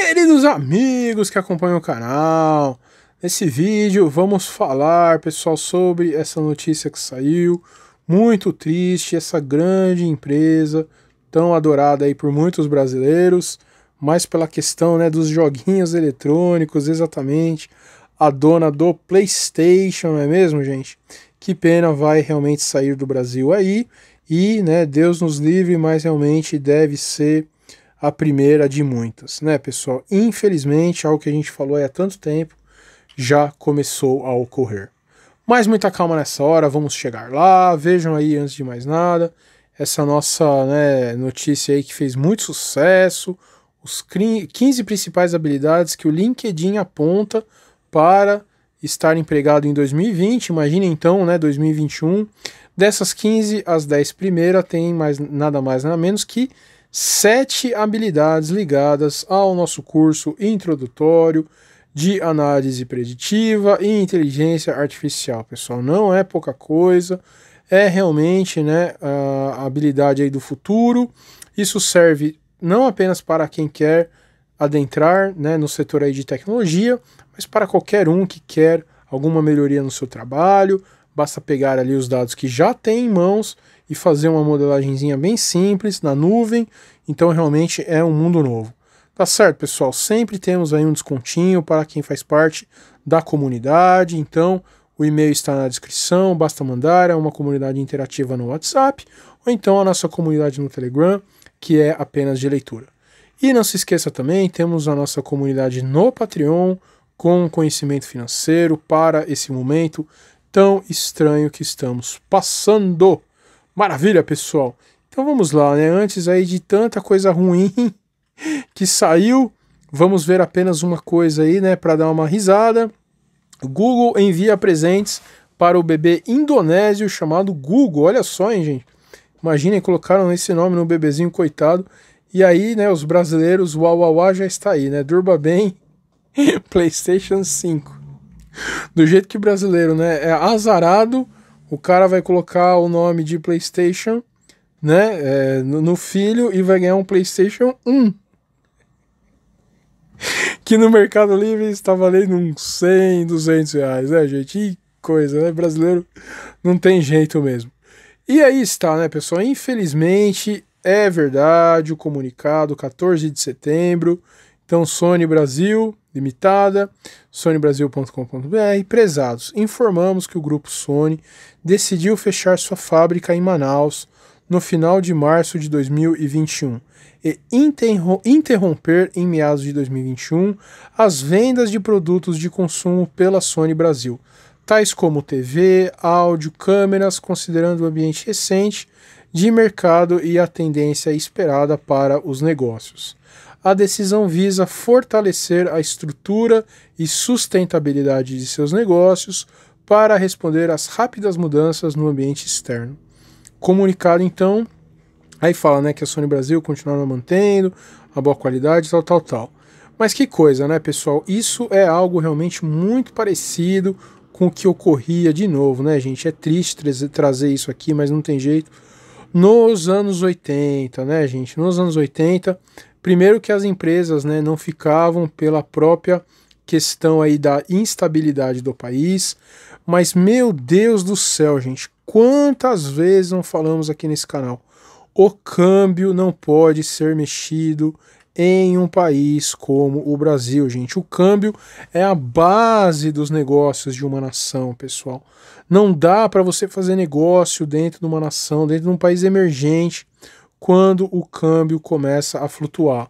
Queridos amigos que acompanham o canal, nesse vídeo vamos falar, pessoal, sobre essa notícia que saiu, muito triste, essa grande empresa, tão adorada aí por muitos brasileiros, mas pela questão né, dos joguinhos eletrônicos, exatamente, a dona do PlayStation, não é mesmo, gente? Que pena vai realmente sair do Brasil aí, e, né, Deus nos livre, mas realmente deve ser a primeira de muitas, né, pessoal? Infelizmente, algo que a gente falou há tanto tempo já começou a ocorrer. Mas muita calma nessa hora, vamos chegar lá. Vejam aí, antes de mais nada, essa nossa né, notícia aí que fez muito sucesso. Os 15 principais habilidades que o LinkedIn aponta para estar empregado em 2020. Imagina então, né, 2021. Dessas 15, as 10 primeiras têm mais, nada mais nada menos que sete habilidades ligadas ao nosso curso introdutório de análise preditiva e inteligência artificial, pessoal. Não é pouca coisa, é realmente né, a habilidade aí do futuro. Isso serve não apenas para quem quer adentrar né, no setor aí de tecnologia, mas para qualquer um que quer alguma melhoria no seu trabalho, basta pegar ali os dados que já tem em mãos e fazer uma modelagemzinha bem simples na nuvem. Então realmente é um mundo novo. Tá certo, pessoal? Sempre temos aí um descontinho para quem faz parte da comunidade. Então, o e-mail está na descrição, basta mandar, é uma comunidade interativa no WhatsApp, ou então a nossa comunidade no Telegram, que é apenas de leitura. E não se esqueça também, temos a nossa comunidade no Patreon, com conhecimento financeiro para esse momento tão estranho que estamos passando. Maravilha, pessoal. Então vamos lá, né? Antes aí de tanta coisa ruim que saiu, vamos ver apenas uma coisa aí, né, para dar uma risada. Google envia presentes para o bebê indonésio chamado Google. Olha só, hein, gente. Imaginem, colocaram esse nome no bebezinho coitado. E aí, né, os brasileiros, o uau, já está aí, né? Durba bem, PlayStation 5. Do jeito que brasileiro, né? É azarado o cara vai colocar o nome de PlayStation né, é, no filho e vai ganhar um PlayStation 1. que no Mercado Livre está valendo uns 100, 200 reais, né, gente? Que coisa, né? Brasileiro não tem jeito mesmo. E aí está, né, pessoal? Infelizmente é verdade o comunicado 14 de setembro então, Sony Brasil Limitada, sonybrasil.com.br, prezados, informamos que o grupo Sony decidiu fechar sua fábrica em Manaus no final de março de 2021 e interromper em meados de 2021 as vendas de produtos de consumo pela Sony Brasil, tais como TV, áudio, câmeras, considerando o ambiente recente de mercado e a tendência esperada para os negócios a decisão visa fortalecer a estrutura e sustentabilidade de seus negócios para responder às rápidas mudanças no ambiente externo. Comunicado então, aí fala né, que a Sony Brasil continuará mantendo a boa qualidade, tal, tal, tal. Mas que coisa, né, pessoal? Isso é algo realmente muito parecido com o que ocorria de novo, né, gente? É triste trazer isso aqui, mas não tem jeito nos anos 80, né, gente? Nos anos 80, primeiro que as empresas né, não ficavam pela própria questão aí da instabilidade do país, mas meu Deus do céu, gente, quantas vezes não falamos aqui nesse canal? O câmbio não pode ser mexido, em um país como o Brasil, gente. O câmbio é a base dos negócios de uma nação, pessoal. Não dá para você fazer negócio dentro de uma nação, dentro de um país emergente, quando o câmbio começa a flutuar.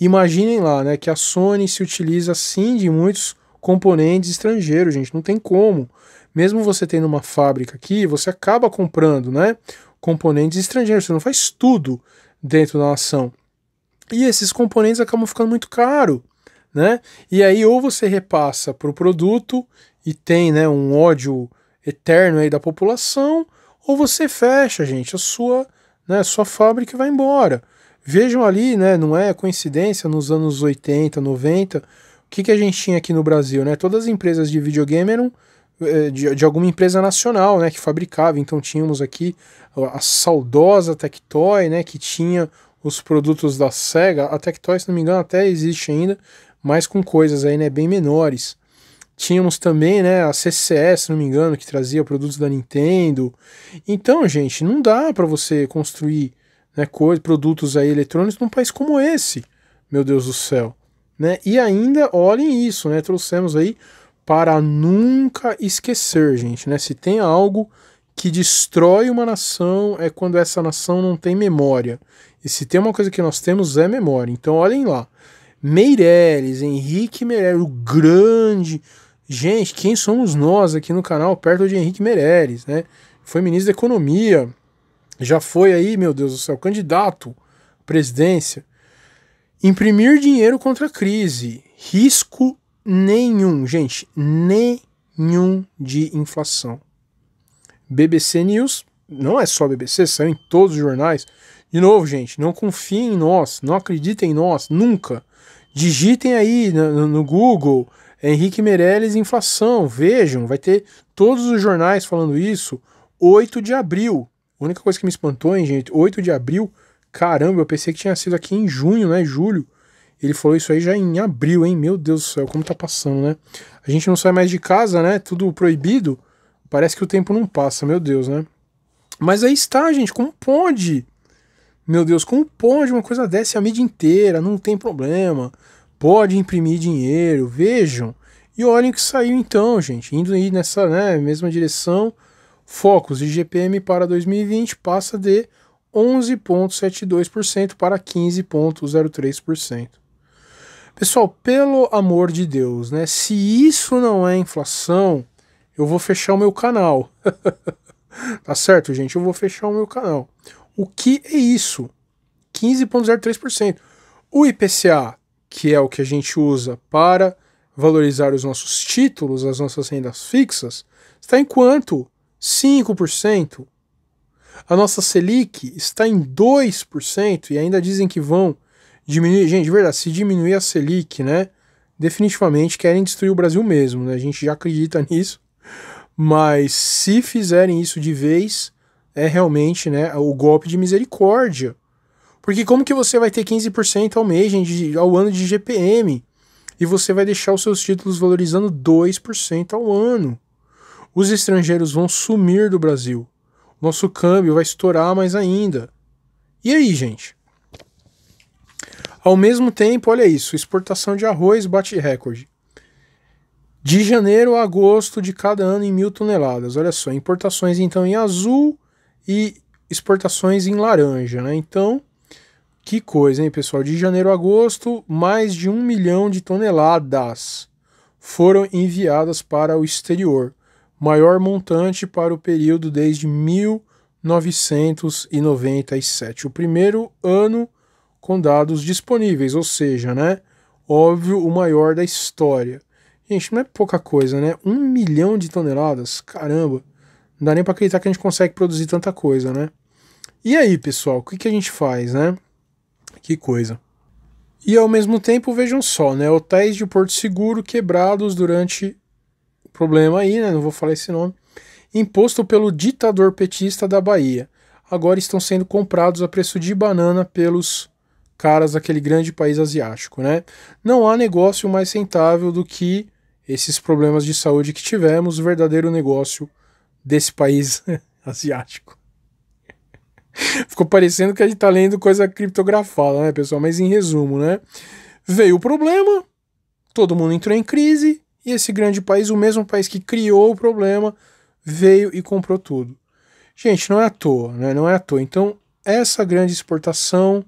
Imaginem lá, né, que a Sony se utiliza sim de muitos componentes estrangeiros, gente, não tem como. Mesmo você tendo uma fábrica aqui, você acaba comprando, né, componentes estrangeiros, você não faz tudo dentro da nação. E esses componentes acabam ficando muito caro, né? E aí ou você repassa para o produto e tem né, um ódio eterno aí da população, ou você fecha, gente, a sua, né, sua fábrica vai embora. Vejam ali, né, não é coincidência, nos anos 80, 90, o que, que a gente tinha aqui no Brasil, né? Todas as empresas de videogame eram eh, de, de alguma empresa nacional, né, que fabricava. Então tínhamos aqui a saudosa Tectoy, né, que tinha os produtos da SEGA, a Tectoy, se não me engano, até existe ainda, mas com coisas aí, né, bem menores. Tínhamos também, né, a CCS, se não me engano, que trazia produtos da Nintendo. Então, gente, não dá para você construir né, coisa, produtos aí eletrônicos num país como esse, meu Deus do céu. Né? E ainda, olhem isso, né, trouxemos aí para nunca esquecer, gente, né, se tem algo que destrói uma nação é quando essa nação não tem memória. E se tem uma coisa que nós temos é memória. Então olhem lá. Meirelles, Henrique Meirelles, o grande. Gente, quem somos nós aqui no canal perto de Henrique Meirelles, né? Foi ministro da Economia, já foi aí, meu Deus do céu, candidato à presidência. Imprimir dinheiro contra a crise, risco nenhum, gente, nenhum de inflação. BBC News, não é só BBC, saiu em todos os jornais. De novo, gente, não confiem em nós, não acreditem em nós, nunca. Digitem aí no, no Google Henrique Meirelles inflação, vejam, vai ter todos os jornais falando isso. 8 de abril. A única coisa que me espantou, hein, gente, 8 de abril, caramba, eu pensei que tinha sido aqui em junho, né, julho. Ele falou isso aí já em abril, hein? Meu Deus do céu, como tá passando, né? A gente não sai mais de casa, né? Tudo proibido. Parece que o tempo não passa, meu Deus, né? Mas aí está, gente, como pode? Meu Deus, como pode uma coisa dessa a mídia inteira? Não tem problema. Pode imprimir dinheiro, vejam. E olhem o que saiu então, gente. Indo aí nessa né, mesma direção, Focus de GPM para 2020 passa de 11,72% para 15,03%. Pessoal, pelo amor de Deus, né? Se isso não é inflação, eu vou fechar o meu canal. tá certo, gente? Eu vou fechar o meu canal. O que é isso? 15,03%. O IPCA, que é o que a gente usa para valorizar os nossos títulos, as nossas rendas fixas, está em quanto? 5%. A nossa Selic está em 2% e ainda dizem que vão diminuir. Gente, de verdade, se diminuir a Selic, né? Definitivamente querem destruir o Brasil mesmo, né? A gente já acredita nisso. Mas se fizerem isso de vez, é realmente né, o golpe de misericórdia. Porque como que você vai ter 15% ao mês, gente, ao ano de GPM? E você vai deixar os seus títulos valorizando 2% ao ano. Os estrangeiros vão sumir do Brasil. Nosso câmbio vai estourar mais ainda. E aí, gente? Ao mesmo tempo, olha isso: exportação de arroz bate recorde de janeiro a agosto de cada ano em mil toneladas. Olha só, importações então em azul e exportações em laranja, né? Então, que coisa, hein, pessoal? De janeiro a agosto, mais de um milhão de toneladas foram enviadas para o exterior, maior montante para o período desde 1997, o primeiro ano com dados disponíveis, ou seja, né? Óbvio, o maior da história. Gente, não é pouca coisa, né? Um milhão de toneladas? Caramba! Não dá nem para acreditar que a gente consegue produzir tanta coisa, né? E aí, pessoal, o que, que a gente faz, né? Que coisa. E ao mesmo tempo, vejam só, né? Hotéis de Porto Seguro quebrados durante o problema aí, né? Não vou falar esse nome. Imposto pelo ditador petista da Bahia. Agora estão sendo comprados a preço de banana pelos caras daquele grande país asiático, né? Não há negócio mais rentável do que esses problemas de saúde que tivemos, o verdadeiro negócio desse país asiático. Ficou parecendo que a gente tá lendo coisa criptografada, né, pessoal? Mas em resumo, né? Veio o problema, todo mundo entrou em crise, e esse grande país, o mesmo país que criou o problema, veio e comprou tudo. Gente, não é à toa, né? Não é à toa. Então, essa grande exportação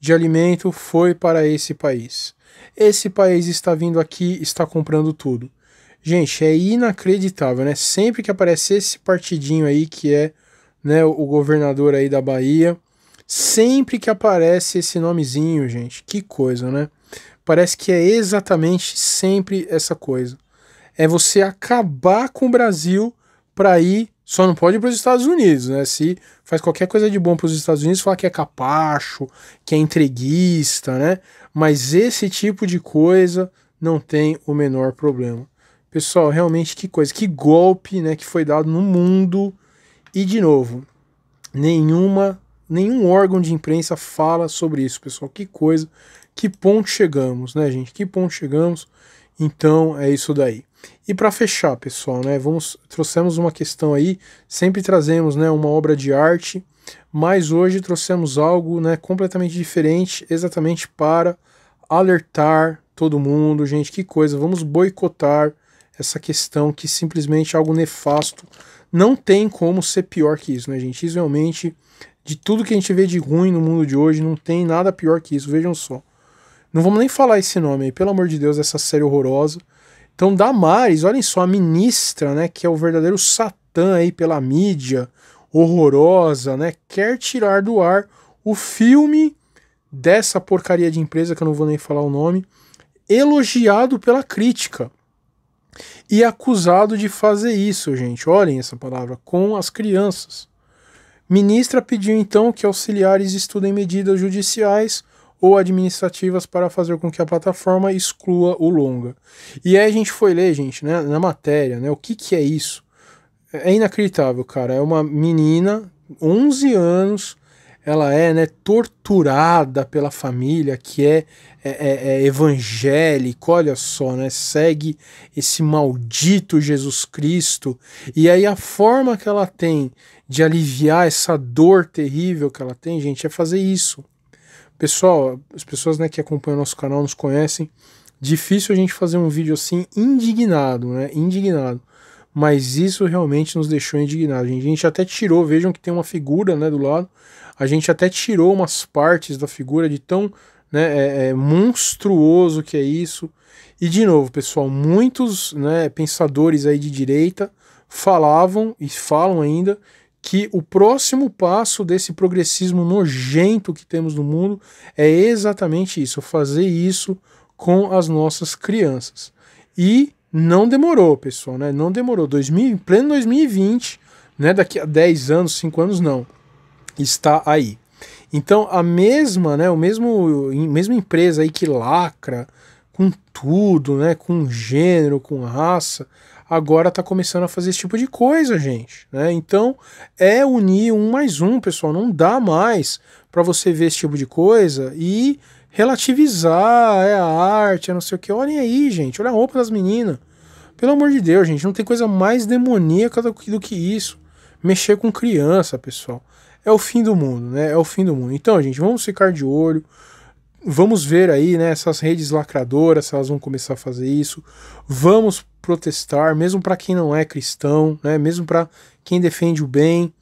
de alimento foi para esse país. Esse país está vindo aqui, está comprando tudo. Gente, é inacreditável, né? Sempre que aparece esse partidinho aí que é né, o governador aí da Bahia, sempre que aparece esse nomezinho, gente, que coisa, né? Parece que é exatamente sempre essa coisa. É você acabar com o Brasil para ir só não pode ir para os Estados Unidos, né? Se faz qualquer coisa de bom para os Estados Unidos, fala que é capacho, que é entreguista, né? Mas esse tipo de coisa não tem o menor problema. Pessoal, realmente que coisa, que golpe, né, que foi dado no mundo. E de novo, nenhuma, nenhum órgão de imprensa fala sobre isso, pessoal. Que coisa, que ponto chegamos, né, gente? Que ponto chegamos? Então é isso daí. E para fechar, pessoal, né, vamos trouxemos uma questão aí, sempre trazemos, né, uma obra de arte, mas hoje trouxemos algo, né, completamente diferente, exatamente para alertar todo mundo, gente, que coisa, vamos boicotar essa questão que simplesmente é algo nefasto. Não tem como ser pior que isso, né, gente? Isso realmente de tudo que a gente vê de ruim no mundo de hoje, não tem nada pior que isso, vejam só. Não vamos nem falar esse nome aí, pelo amor de Deus, essa série horrorosa. Então, Damares, olhem só, a ministra, né, que é o verdadeiro Satã aí pela mídia horrorosa, né, quer tirar do ar o filme dessa porcaria de empresa, que eu não vou nem falar o nome, elogiado pela crítica e acusado de fazer isso, gente. Olhem essa palavra, com as crianças. Ministra pediu então que auxiliares estudem medidas judiciais ou administrativas para fazer com que a plataforma exclua o longa. E aí a gente foi ler, gente, né, na matéria, né, o que que é isso? É inacreditável, cara. É uma menina, 11 anos, ela é né, torturada pela família que é, é, é, é evangélica, olha só, né, segue esse maldito Jesus Cristo. E aí a forma que ela tem de aliviar essa dor terrível que ela tem, gente, é fazer isso. Pessoal, as pessoas né, que acompanham nosso canal nos conhecem. Difícil a gente fazer um vídeo assim indignado, né? Indignado. Mas isso realmente nos deixou indignados. A gente até tirou, vejam que tem uma figura né, do lado. A gente até tirou umas partes da figura de tão né, é, é monstruoso que é isso. E de novo, pessoal, muitos né, pensadores aí de direita falavam e falam ainda que o próximo passo desse progressismo nojento que temos no mundo é exatamente isso, é fazer isso com as nossas crianças. E não demorou, pessoal, né? Não demorou. 2000, pleno 2020, né? Daqui a 10 anos, 5 anos, não. Está aí. Então, a mesma, né? O mesmo, mesma empresa aí que lacra com tudo, né? Com gênero, com raça, agora está começando a fazer esse tipo de coisa, gente. Né? Então é unir um mais um, pessoal. Não dá mais para você ver esse tipo de coisa e relativizar, é a arte, é não sei o que. Olhem aí, gente, olha a roupa das meninas. Pelo amor de Deus, gente, não tem coisa mais demoníaca do que, do que isso. Mexer com criança, pessoal. É o fim do mundo, né? É o fim do mundo. Então, gente, vamos ficar de olho vamos ver aí, né, essas redes lacradoras, se elas vão começar a fazer isso. Vamos protestar, mesmo para quem não é cristão, né, mesmo para quem defende o bem.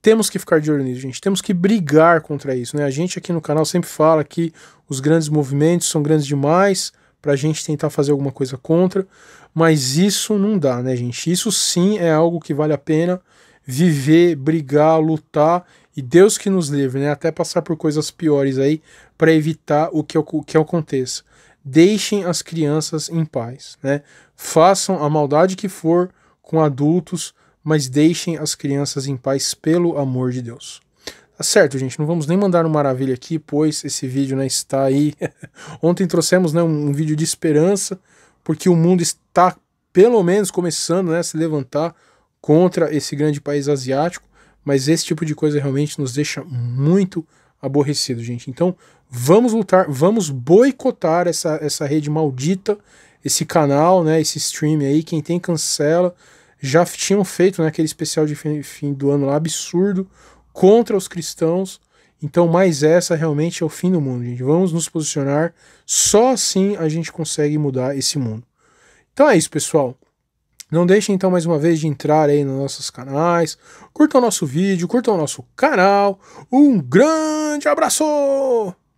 Temos que ficar de olho nisso, gente. Temos que brigar contra isso, né? A gente aqui no canal sempre fala que os grandes movimentos são grandes demais para a gente tentar fazer alguma coisa contra, mas isso não dá, né, gente? Isso sim é algo que vale a pena viver, brigar, lutar e Deus que nos livre, né? Até passar por coisas piores aí para evitar o que, o que aconteça. Deixem as crianças em paz, né? Façam a maldade que for com adultos, mas deixem as crianças em paz pelo amor de Deus. Tá certo, gente, não vamos nem mandar no maravilha aqui, pois esse vídeo né, está aí. Ontem trouxemos né, um, um vídeo de esperança, porque o mundo está pelo menos começando né, a se levantar contra esse grande país asiático mas esse tipo de coisa realmente nos deixa muito aborrecido, gente. Então, vamos lutar, vamos boicotar essa, essa rede maldita, esse canal, né, esse stream aí, quem tem cancela. Já tinham feito né, aquele especial de fim, fim do ano lá, absurdo, contra os cristãos. Então, mais essa realmente é o fim do mundo, gente. Vamos nos posicionar, só assim a gente consegue mudar esse mundo. Então é isso, pessoal. Não deixem então mais uma vez de entrar aí nos nossos canais, curtam o nosso vídeo, curtam o nosso canal. Um grande abraço!